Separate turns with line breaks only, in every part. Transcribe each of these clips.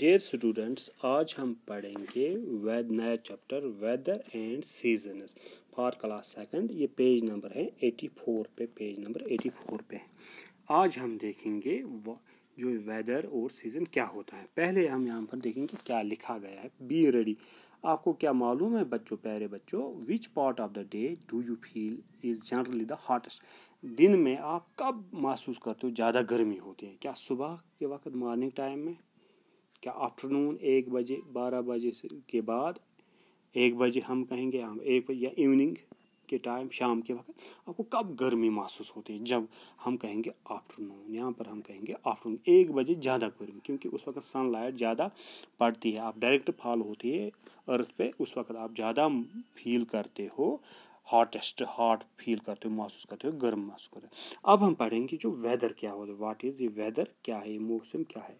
dear students आज हम पढ़ेंगे वेद नया chapter weather and seasons for class second ये पेज नंबर है एटी फोर पे पेज नंबर एटी फोर पे है आज हम देखेंगे जो वेदर और सीज़न क्या होता है पहले हम यहाँ पर देखेंगे क्या लिखा गया है बी रेडी आपको क्या मालूम है बच्चों प्यारे बच्चों which part of the day do you feel is generally the hottest दिन में आप कब महसूस करते हो ज़्यादा गर्मी होती है क्या सुबह के वक्त मॉर्निंग टाइम में क्या आफ्टरनून एक बजे बारह बजे से के बाद एक बजे हम कहेंगे हम एक बजे या इवनिंग के टाइम शाम के वक्त आपको कब गर्मी महसूस होती है जब हम कहेंगे आफ्टरनून यहाँ पर हम कहेंगे आफ्टरनून एक बजे ज़्यादा गर्मी क्योंकि उस वक्त सनलाइट ज़्यादा पड़ती है आप डायरेक्ट फॉल होती है अर्थ पे उस वक्त आप ज़्यादा फील करते हो हॉटेस्ट हॉट फील करते हो महसूस करते हो गर्म महसूस करते हो अब हम पढ़ेंगे जो वेदर क्या होता है वाट इज़ ये वेदर क्या है मौसम क्या है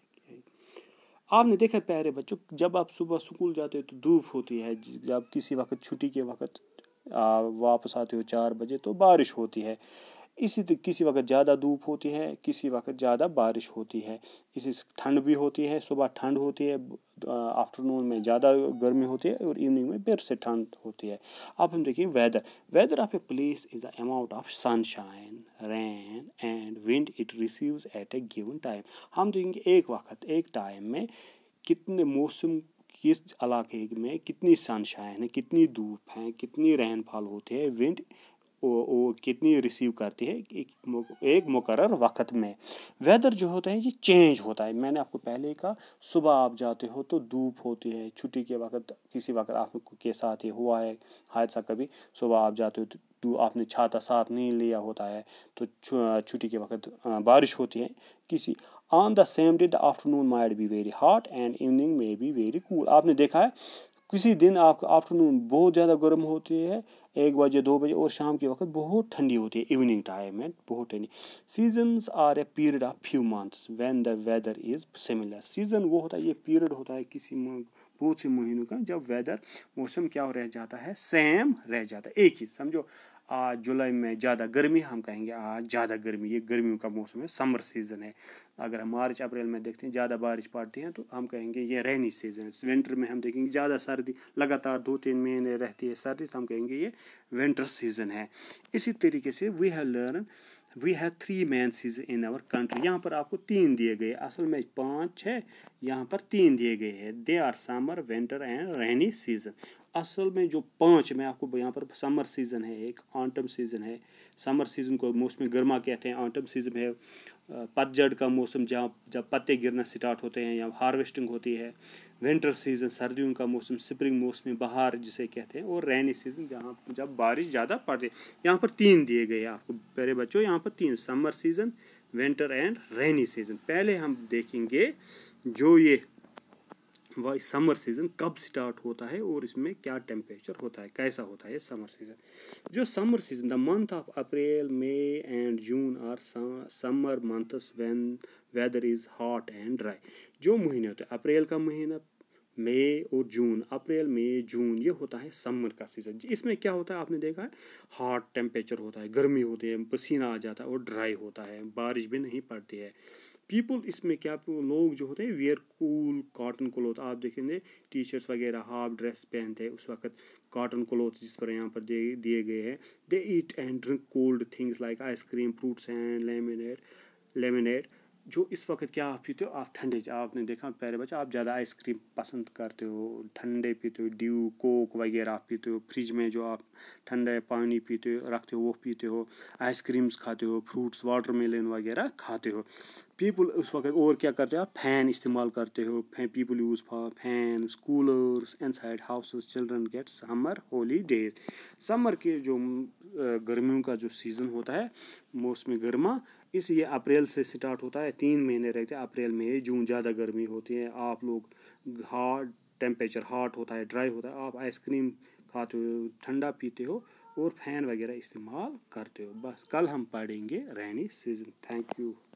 आपने देखा प्यारे बच्चों जब आप सुबह स्कूल जाते हो तो धूप होती है जब किसी वक्त छुट्टी के वक्त वापस आते हो चार बजे तो बारिश होती है इसी तो किसी वक्त ज़्यादा धूप होती है किसी वक्त ज़्यादा बारिश होती है इसी ठंड भी होती है सुबह ठंड होती है आफ्टरनून में ज़्यादा गर्मी होती है और इवनिंग में फिर से ठंड होती है अब हम देखिए weather weather of a place is the amount of sunshine rain and wind it receives at a given time हम देखेंगे एक वक्त एक टाइम में कितने मौसम किस इलाके में कितनी सनशाइन है कितनी धूप है कितनी रेनफॉल होती है विंड वो वो कितनी रिसीव करती है एक एक मुकर वक्त में वेदर जो होता है ये चेंज होता है मैंने आपको पहले कहा सुबह आप जाते हो तो धूप होती है छुट्टी के वक्त किसी वक्त आप के साथ ये हुआ है हादसा कभी सुबह आप जाते हो तो तो आपने छाता साथ नहीं लिया होता है तो छुट्टी के वक्त बारिश होती है किसी on the same day the afternoon might be very hot and evening में बी वेरी कूल आपने देखा है किसी दिन आपका आफ्टरनून बहुत ज़्यादा गर्म होती है एक बजे दो बजे और शाम के वक्त बहुत ठंडी होती है इवनिंग टाइम में बहुत ठंडी seasons are a period of few months when the weather is similar season वो होता है ये पीरियड होता है किसी बहुत से महीनों का जब वेदर मौसम क्या रह जाता है सेम रह जाता है एक ही समझो आज जुलाई में ज़्यादा गर्मी हम कहेंगे आज ज़्यादा गर्मी ये गर्मियों का मौसम है समर सीज़न है अगर हम मार्च अप्रैल में देखते हैं ज़्यादा बारिश पड़ती है तो हम कहेंगे ये रेनी सीज़न है विंटर में हम देखेंगे ज़्यादा सर्दी लगातार दो तीन महीने रहती है सर्दी तो हम कहेंगे ये विंटर सीज़न है इसी तरीके से we have learn we have three main season in our country यहाँ पर आपको तीन दिए गए असल में पाँच है यहाँ पर तीन दिए गए हैं they are summer winter and rainy season असल में जो पाँच मैं आपको यहाँ पर समर सीज़न है एक आंटम सीज़न है समर सीज़न को मौसम गर्मा कहते हैं आंटम सीज़न है पतझड़ का मौसम जहाँ जब पत्ते गिरना स्टार्ट होते हैं या हार्वेस्टिंग होती है विंटर सीज़न सर्दियों का मौसम स्प्रिंग मौसम बहार जिसे कहते हैं और रेनी सीज़न जहाँ जब बारिश ज़्यादा पड़ती है यहाँ पर तीन दिए गए आपको प्यारे बच्चों यहाँ पर तीन summer season winter and rainy season पहले हम देखेंगे जो ये वह समर सीज़न कब स्टार्ट होता है और इसमें क्या टेम्परेचर होता है कैसा होता है समर सीज़न जो summer season the month of April May and June are summer months when weather is hot and dry जो महीने होते हैं अप्रैल का महीना मई और जून अप्रैल मई जून ये होता है समर का सीज़न इसमें क्या होता है आपने देखा है हॉट टेम्परेचर होता है गर्मी होती है पसीना आ जाता है और ड्राई होता है बारिश भी नहीं पड़ती है पीपल इसमें क्या लोग जो होते हैं वेयर कूल काटन क्लोथ आप देखेंगे टी शर्ट्स वगैरह हाफ ड्रेस पहनते हैं उस वक्त काटन क्लोथ जिस पर यहाँ पर दिए गए हैं they eat and drink cold things like ice cream fruits and lemonade lemonade जो इस वक्त क्या आप पीते हो आप ठंडे आपने देखा प्यारे बच्चे आप ज़्यादा आइसक्रीम पसंद करते हो ठंडे पीते हो ड्यू कोक वगैरह आप पीते हो फ्रिज में जो आप ठंडे पानी पीते हो रखते हो वो पीते हो आइसक्रीम्स खाते हो फ्रूट्स वाटर मेलन वगैरह खाते हो पीपल उस वक्त और क्या करते हो आप फैन इस्तेमाल करते हो people use for fan coolers inside houses children get summer holidays summer के जो गर्मियों का जो सीज़न होता है मौसम गर्मा इस ये अप्रैल से स्टार्ट होता है तीन महीने रहते हैं अप्रैल में जून ज़्यादा गर्मी होती है आप लोग हार्ड टेम्परेचर हार्ट होता है ड्राई होता है आप आइसक्रीम खाते हो ठंडा पीते हो और फैन वगैरह इस्तेमाल करते हो बस कल हम पढ़ेंगे रैनी सीजन थैंक यू